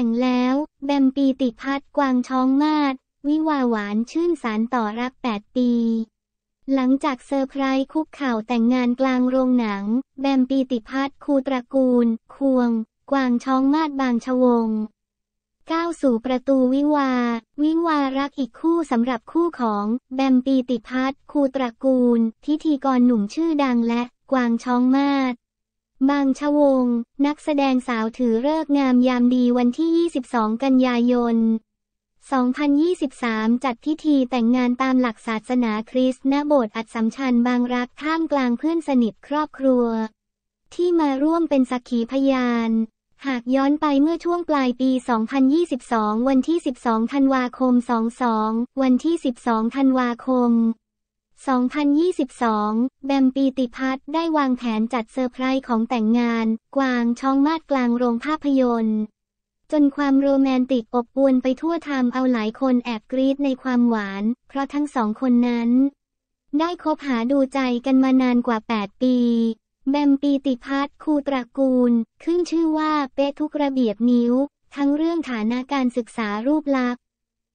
แต่งแล้วแบมปีติพัฒกวางช้องมาดวิวาหวานชื่นสารต่อรัก8ปี หลังจากเซอร์ไพรส์คุกข่าวแต่งงานกลางโรงหนัง แบมปีติพัฒคูตระกูล ควง กวางช้องมาดบางชวงก้าวสู่ประตูวิวา วิวารักอีกคู่สำหรับคู่ของ แบมปีติพัฒคูตระกูล พิธีกรหนุ่มชื่อดังและ กวางช้องมาดบางชวง นักแสดงสาวถือเลิกงามยามดีวันที่ 22 กันยายน 2023 จัดพิธีแต่งงานตามหลักศาสนาคริสต์ณโบสถ์อัดสำชัญบางรักท่ามกลางเพื่อนสนิทครอบครัว ที่มาร่วมเป็นสักขีพยาน หากย้อนไปเมื่อช่วงปลายปี 2022 วันที่ 12 ธันวาคม 22 วันที่ 12 ธันวาคม2022 แบมปีติพัฒน์ได้วางแผนจัดเซอร์ไพรส์ของแต่งงาน กวางช่องมาดกลางโรงภาพยนตร์ จนความโรแมนติก อบอวนไปทั่วทำเอาหลายคนแอบกรีดในความหวาน เพราะทั้งสองคนนั้น ได้คบหาดูใจกันมานานกว่า 8 ปี แบมปีติพัฒน์คูตระกูล ขึ้นชื่อว่าเป๊ะทุกระเบียบนิ้ว ทั้งเรื่องฐานะการศึกษารูปลักษ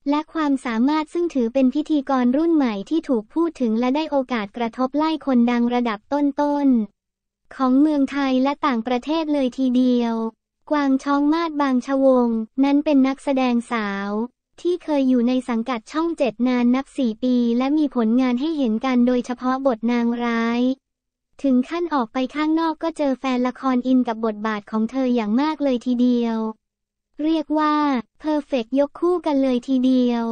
และความสามารถซึ่งถือเป็นพิธีกรรุ่นใหม่ที่ถูกพูดถึงและได้โอกาสกระทบไล่คนดังระดับต้น ๆ ของเมืองไทยและต่างประเทศเลยทีเดียว กวางช้องมาดบางชวง นั้นเป็นนักแสดงสาว ที่เคยอยู่ในสังกัดช่องเจ็ดนานนับสี่ปีและมีผลงานให้เห็นกันโดยเฉพาะบทนางร้าย ถึงขั้นออกไปข้างนอกก็เจอแฟนละครอินกับบทบาทของเธออย่างมากเลยทีเดียวเรียกว่าเพอร์เฟกยกคู่กันเลยทีเดียว